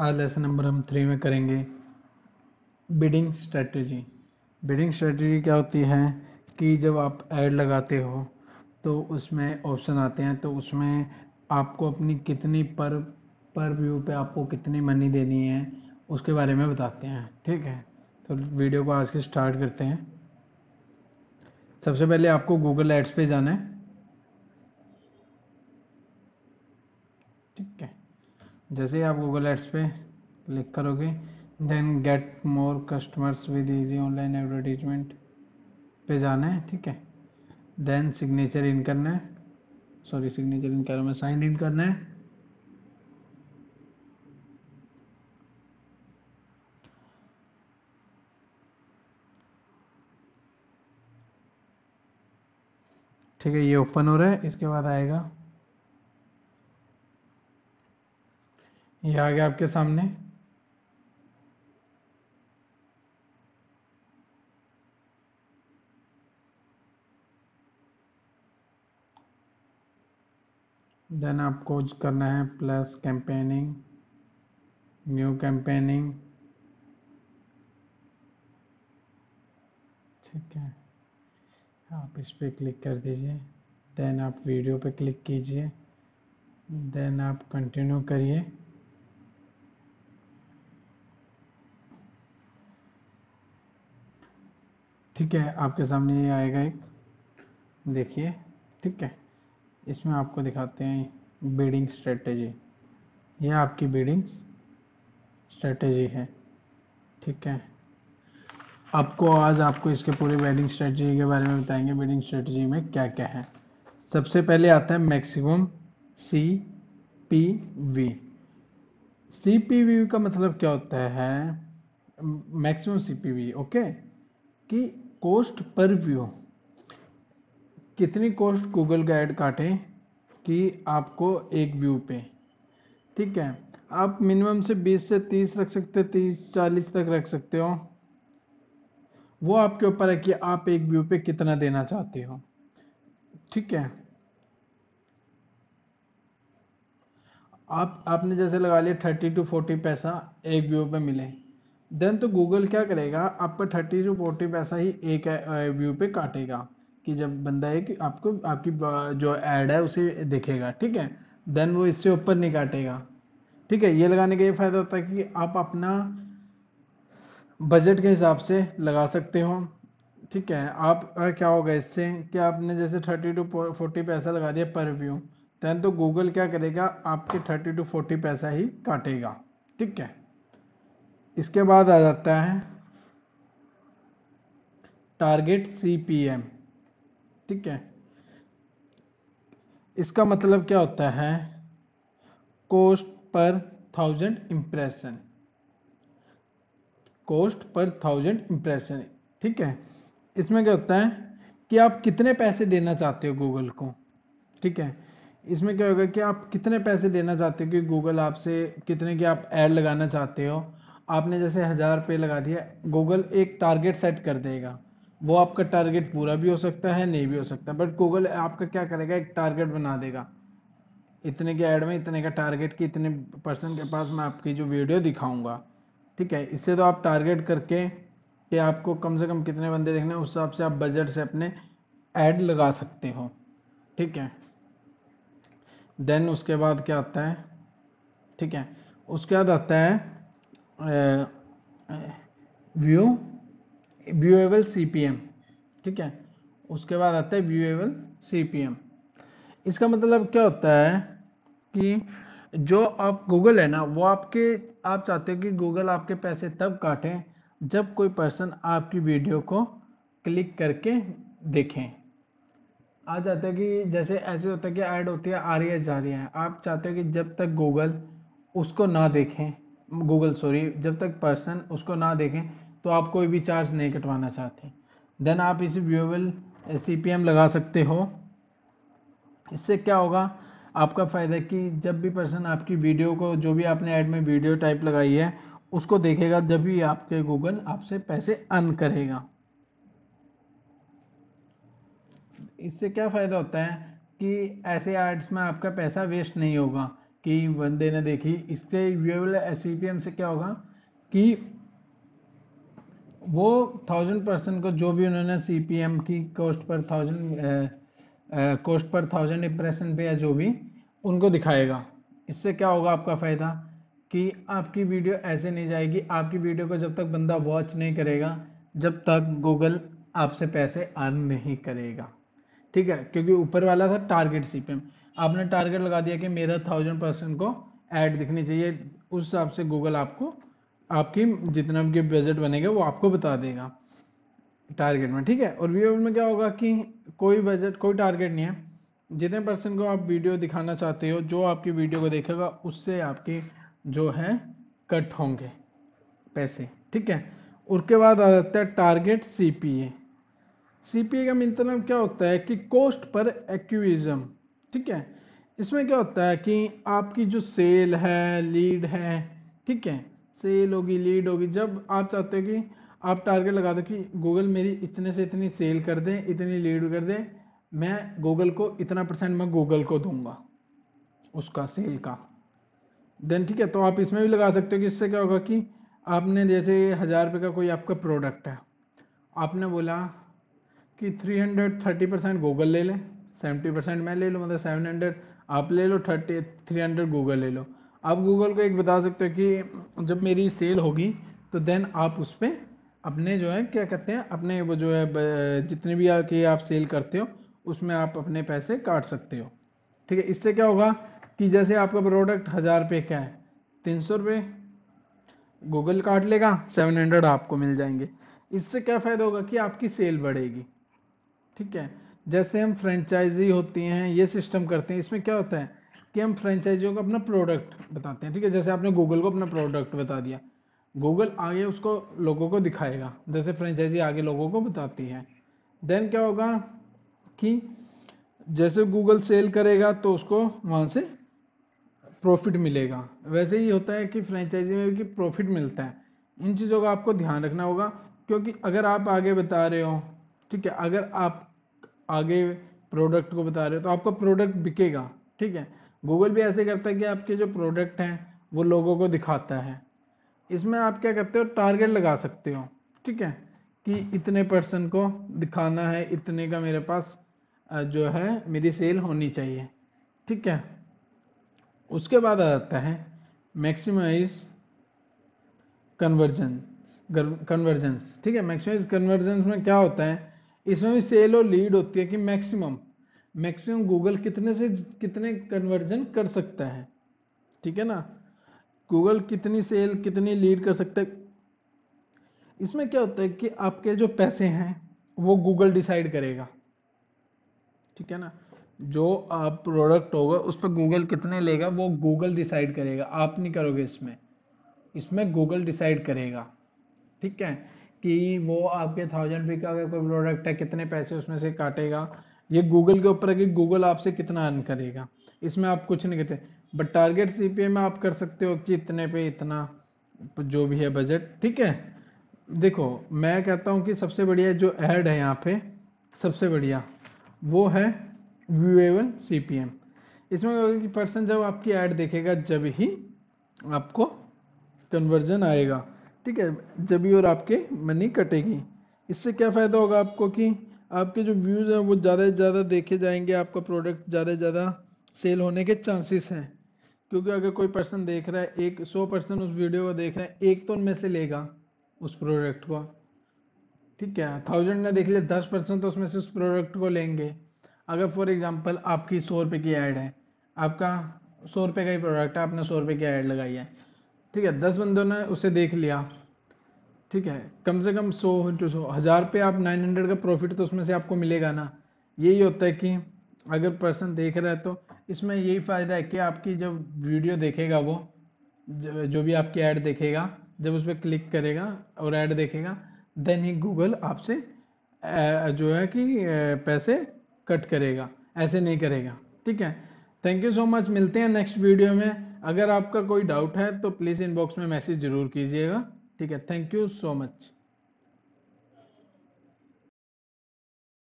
आज lesson number हम three में करेंगे बिडिंग स्ट्रेटजी बिडिंग स्ट्रेटजी क्या होती है कि जब आप ऐड लगाते हो तो उसमें ऑप्शन आते हैं तो उसमें आपको अपनी कितनी पर पर व्यू पे आपको कितनी मनी देनी है उसके बारे में बताते हैं ठीक है तो वीडियो को आज के स्टार्ट करते हैं सबसे पहले आपको गूगल एड्स पे जाना है ठीक है जैसे ही आप गूगल एड्स पे क्लिक करोगे then get more customers with easy online advertisement पे जाना है ठीक है देन सिग्नेचर इन करना है सॉरी सिग्नेचर इन कर रहा मैं साइन इन करना है ठीक है ये ओपन हो रहा है इसके बाद आएगा ये आ गया आपके सामने देन आपको करना है प्लस कैंपेनिंग न्यू कैंपेनिंग ठीक है आप इस पर क्लिक कर दीजिए देन आप वीडियो पे क्लिक कीजिए देन आप कंटिन्यू करिए ठीक है आपके सामने ये आएगा एक देखिए ठीक है इसमें आपको दिखाते हैं बीडिंग स्ट्रेटजी यह आपकी बीडिंग स्ट्रेटजी है ठीक है आपको आज आपको इसके पूरे बेडिंग स्ट्रेटजी के बारे में बताएंगे बीडिंग स्ट्रेटजी में क्या क्या है सबसे पहले आता है maximum C P V C P V का मतलब क्या होता है maximum C P V okay कि कोस्ट पर व्यू कितनी कोस्ट गूगल गाइड काटे कि आपको एक व्यू पे ठीक है आप मिनिमम से 20 से 30 रख सकते हो 30 40 तक रख सकते हो वो आपके ऊपर है कि आप एक व्यू पे कितना देना चाहते हो ठीक है आप आपने जैसे लगा लिया थर्टी टू फोर्टी पैसा एक व्यू पे मिले देन तो गूगल क्या करेगा आपका थर्टी टू फोर्टी पैसा ही एक व्यू पे काटेगा कि जब बंदा एक आपको आपकी जो ऐड है उसे देखेगा ठीक है देन वो इससे ऊपर नहीं काटेगा ठीक है ये लगाने का ये फ़ायदा होता है कि आप अपना बजट के हिसाब से लगा सकते हो ठीक है आप क्या होगा इससे कि आपने जैसे थर्टी टू फोर्टी पैसा लगा दिया पर व्यू दैन तो गूगल क्या करेगा आपके थर्टी टू फोर्टी पैसा ही काटेगा ठीक है इसके बाद आ जाता है टारगेट सी पी एम ठीक है इसका मतलब क्या होता है cost per thousand impression cost per thousand impression ठीक है इसमें क्या होता है कि आप कितने पैसे देना चाहते हो गूगल को ठीक है इसमें क्या होगा कि आप कितने पैसे देना चाहते हो कि गूगल आपसे कितने के आप ऐड लगाना चाहते हो आपने जैसे हज़ार रुपये लगा दिया गूगल एक टारगेट सेट कर देगा वो आपका टारगेट पूरा भी हो सकता है नहीं भी हो सकता बट गूगल आपका क्या करेगा एक टारगेट बना देगा इतने के ऐड में इतने का टारगेट कि इतने पर्सन के पास मैं आपकी जो वीडियो दिखाऊंगा ठीक है इससे तो आप टारगेट करके कि आपको कम से कम कितने बंदे देखने उस हिसाब से आप बजट से अपने ऐड लगा सकते हो ठीक है देन उसके बाद क्या आता है ठीक है उसके बाद आता है व्यू व्यूएबल सी ठीक है उसके बाद आता है व्यूएबल सी इसका मतलब क्या होता है कि जो आप गूगल है ना वो आपके आप चाहते हो कि गूगल आपके पैसे तब काटें जब कोई पर्सन आपकी वीडियो को क्लिक करके देखें आ जाते हैं कि जैसे ऐसे होता है कि ऐड होती है आ रही है जा रही है आप चाहते हो कि जब तक गूगल उसको ना देखें गूगल सॉरी जब तक पर्सन उसको ना देखें तो आप कोई भी चार्ज नहीं कटवाना चाहते देन आप इस व्यूएबल सी पी एम लगा सकते हो इससे क्या होगा आपका फ़ायदा कि जब भी पर्सन आपकी वीडियो को जो भी आपने ऐड में वीडियो टाइप लगाई है उसको देखेगा जब भी आपके गूगल आपसे पैसे अर्न करेगा इससे क्या फ़ायदा होता है कि ऐसे एड्स में आपका पैसा वेस्ट नहीं होगा कि वंदे ने देखी इससे व्यूएबल एस e से क्या होगा कि वो थाउजेंड परसेंट को जो भी उन्होंने सी की cost per thousand cost per thousand impression पे या जो भी उनको दिखाएगा इससे क्या होगा आपका फ़ायदा कि आपकी वीडियो ऐसे नहीं जाएगी आपकी वीडियो को जब तक बंदा वॉच नहीं करेगा जब तक गूगल आपसे पैसे अर्न नहीं करेगा ठीक है क्योंकि ऊपर वाला था टारगेट सी आपने टारगेट लगा दिया कि मेरा थाउजेंड परसेंट को ऐड दिखनी चाहिए उस हिसाब से गूगल आपको आपकी जितना भी बजट बनेगा वो आपको बता देगा टारगेट में ठीक है और वीओ में क्या होगा कि कोई बजट कोई टारगेट नहीं है जितने पर्सन को आप वीडियो दिखाना चाहते हो जो आपकी वीडियो को देखेगा उससे आपके जो है कट होंगे पैसे ठीक है उसके बाद आ जाता है target C P A C P A का मतलब क्या होता है कि कॉस्ट पर एक्विज़म ठीक है इसमें क्या होता है कि आपकी जो सेल है लीड है ठीक है सेल होगी लीड होगी जब आप चाहते हो कि आप टारगेट लगा दो कि गूगल मेरी इतने से इतनी सेल कर दे इतनी लीड कर दे मैं गूगल को इतना परसेंट मैं गूगल को दूंगा उसका सेल का देन ठीक है तो आप इसमें भी लगा सकते हो कि इससे क्या होगा कि आपने जैसे हज़ार रुपये का कोई आपका प्रोडक्ट है आपने बोला कि three hundred thirty percent Google ले लें सेवेंटी परसेंट मैं ले लूँ मतलब सेवन हंड्रेड आप ले लो थर्टी थ्री हंड्रेड गूगल ले लो आप गूगल को एक बता सकते हो कि जब मेरी सेल होगी तो देन आप उस पर अपने जो है क्या कहते हैं अपने वो जो है जितने भी आके आप सेल करते हो उसमें आप अपने पैसे काट सकते हो ठीक है इससे क्या होगा कि जैसे आपका प्रोडक्ट हज़ार रुपये का है तीन सौ रुपये गूगल काट लेगा सेवन हंड्रेड आपको मिल जाएंगे इससे क्या फ़ायदा होगा कि आपकी सेल बढ़ेगी ठीक है जैसे हम फ्रेंचाइजी होती हैं ये सिस्टम करते हैं इसमें क्या होता है कि हम फ्रेंचाइजियों को अपना प्रोडक्ट बताते हैं ठीक है जैसे आपने गूगल को अपना प्रोडक्ट बता दिया गूगल आगे उसको लोगों को दिखाएगा जैसे फ्रेंचाइजी आगे लोगों को बताती है देन क्या होगा कि जैसे गूगल सेल करेगा तो उसको वहाँ से प्रॉफिट मिलेगा वैसे ही होता है कि फ्रेंचाइजी में भी प्रॉफिट मिलता है इन चीज़ों का आपको ध्यान रखना होगा क्योंकि अगर आप आगे बता रहे हो ठीक है अगर आप आगे प्रोडक्ट को बता रहे हो तो आपका प्रोडक्ट बिकेगा ठीक है गूगल भी ऐसे करता है कि आपके जो प्रोडक्ट हैं वो लोगों को दिखाता है इसमें आप क्या करते हो टारगेट लगा सकते हो ठीक है कि इतने पर्सन को दिखाना है इतने का मेरे पास जो है मेरी सेल होनी चाहिए ठीक है उसके बाद आ जाता है मैक्सिमाइज कन्वर्जन कन्वर्जेंस ठीक है मैक्सिमाइज कन्वर्जेंस में क्या होता है इसमें भी सेल और लीड होती है कि मैक्सिमम मैक्सिमम गूगल कितने से कितने कन्वर्जन कर सकता है ठीक है ना गूगल कितनी सेल कितनी लीड कर सकता है इसमें क्या होता है कि आपके जो पैसे हैं वो गूगल डिसाइड करेगा ठीक है ना जो आप प्रोडक्ट होगा उस पर गूगल कितने लेगा वो गूगल डिसाइड करेगा आप नहीं करोगे इसमें इसमें गूगल डिसाइड करेगा ठीक है कि वो आपके थाउजेंड रुपये का अगर कोई प्रोडक्ट है कितने पैसे उसमें से काटेगा ये गूगल के ऊपर है कि गूगल आपसे कितना अर्न करेगा इसमें आप कुछ नहीं कहते बट टारगेट सी में आप कर सकते हो कि इतने पे इतना जो भी है बजट ठीक है देखो मैं कहता हूँ कि सबसे बढ़िया जो ऐड है यहाँ पे सबसे बढ़िया वो है व्यूएबल सी इसमें कि पर्सन जब आपकी ऐड देखेगा जब ही आपको कन्वर्जन आएगा ठीक है जबी और आपके मनी कटेगी इससे क्या फ़ायदा होगा आपको कि आपके जो व्यूज़ हैं वो ज़्यादा से ज़्यादा देखे जाएंगे आपका प्रोडक्ट ज़्यादा से ज़्यादा सेल होने के चांसेस हैं क्योंकि अगर कोई पर्सन देख रहा है एक सौ पर्सन उस वीडियो को देख रहा है एक तो उनमें से लेगा उस प्रोडक्ट को ठीक है थाउजेंड ने देख लिया दस परसेंट तो उसमें से उस प्रोडक्ट को लेंगे अगर फॉर एग्जांपल आपकी सौ रुपये की ऐड है आपका सौ रुपये का ही प्रोडक्ट है आपने सौ रुपये की ऐड लगाई है ठीक है दस बंदों ने उसे देख लिया ठीक है कम से कम सौ इंटू सौ हज़ार पे आप नाइन हंड्रेड का प्रॉफिट तो उसमें से आपको मिलेगा ना यही होता है कि अगर पर्सन देख रहा है तो इसमें यही फ़ायदा है कि आपकी जब वीडियो देखेगा वो जो भी आपकी ऐड देखेगा जब उस पर क्लिक करेगा और ऐड देखेगा देन ही गूगल आपसे जो है कि पैसे कट करेगा ऐसे नहीं करेगा ठीक है थैंक यू सो मच मिलते हैं नेक्स्ट वीडियो में अगर आपका कोई डाउट है तो प्लीज़ इनबॉक्स में मैसेज जरूर कीजिएगा ठीक है थैंक यू सो मच